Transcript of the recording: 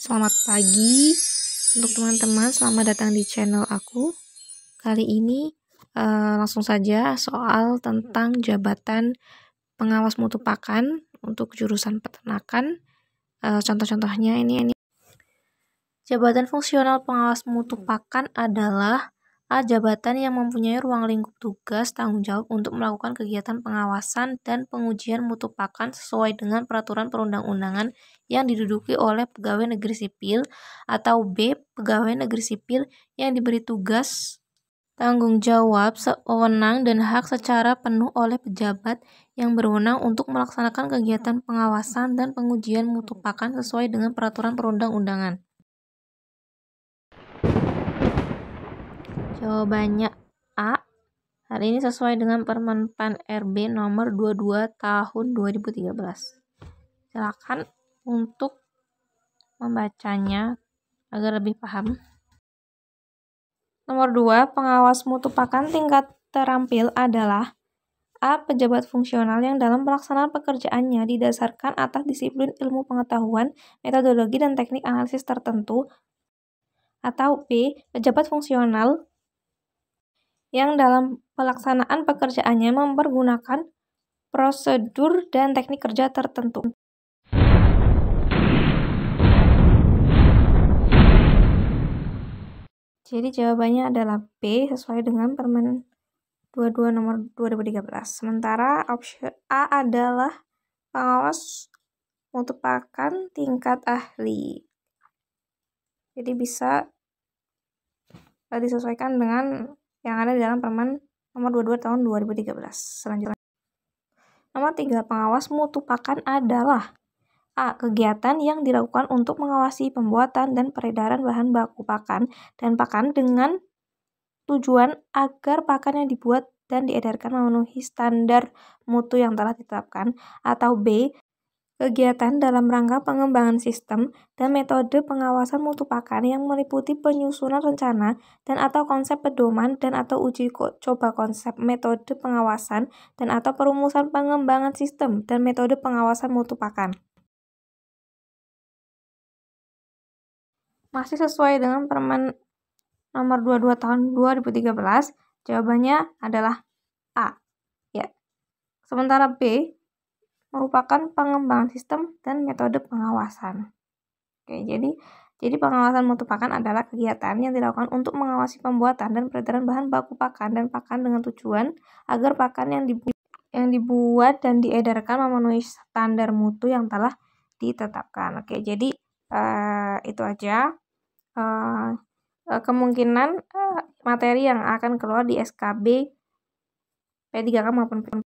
Selamat pagi untuk teman-teman, selamat datang di channel aku. Kali ini uh, langsung saja soal tentang jabatan pengawas mutu pakan untuk jurusan peternakan. Uh, contoh-contohnya ini ini. Jabatan fungsional pengawas mutu pakan adalah A. Jabatan yang mempunyai ruang lingkup tugas tanggung jawab untuk melakukan kegiatan pengawasan dan pengujian mutu pakan sesuai dengan peraturan perundang-undangan yang diduduki oleh pegawai negeri sipil atau B. Pegawai negeri sipil yang diberi tugas tanggung jawab, sewenang dan hak secara penuh oleh pejabat yang berwenang untuk melaksanakan kegiatan pengawasan dan pengujian mutu pakan sesuai dengan peraturan perundang-undangan. Jawabannya A. Hari ini sesuai dengan Permen PAN RB nomor 22 tahun 2013. Silakan untuk membacanya agar lebih paham. Nomor 2, pengawas mutu pakan tingkat terampil adalah A. Pejabat fungsional yang dalam pelaksanaan pekerjaannya didasarkan atas disiplin ilmu pengetahuan, metodologi, dan teknik analisis tertentu. Atau B. Pejabat fungsional yang dalam pelaksanaan pekerjaannya mempergunakan prosedur dan teknik kerja tertentu. Jadi jawabannya adalah B sesuai dengan Permen 22 nomor 2013. Sementara opsi A adalah pengawas merupakan tingkat ahli. Jadi bisa eh, disesuaikan dengan yang ada di dalam Permen nomor 22 tahun 2013. Selanjutnya. Nomor 3, pengawas mutu pakan adalah A. Kegiatan yang dilakukan untuk mengawasi pembuatan dan peredaran bahan baku pakan dan pakan dengan tujuan agar pakan yang dibuat dan diedarkan memenuhi standar mutu yang telah ditetapkan atau B kegiatan dalam rangka pengembangan sistem dan metode pengawasan mutu pakan yang meliputi penyusunan rencana dan atau konsep pedoman dan atau uji coba konsep metode pengawasan dan atau perumusan pengembangan sistem dan metode pengawasan mutu pakan. Masih sesuai dengan Permen nomor 22 tahun 2013, jawabannya adalah A. Ya. Sementara B merupakan pengembangan sistem dan metode pengawasan. Oke, jadi jadi pengawasan mutu pakan adalah kegiatan yang dilakukan untuk mengawasi pembuatan dan peredaran bahan baku pakan dan pakan dengan tujuan agar pakan yang dibuat, yang dibuat dan diedarkan memenuhi standar mutu yang telah ditetapkan. Oke, jadi uh, itu aja uh, kemungkinan uh, materi yang akan keluar di SKB P3K maupun P P3K.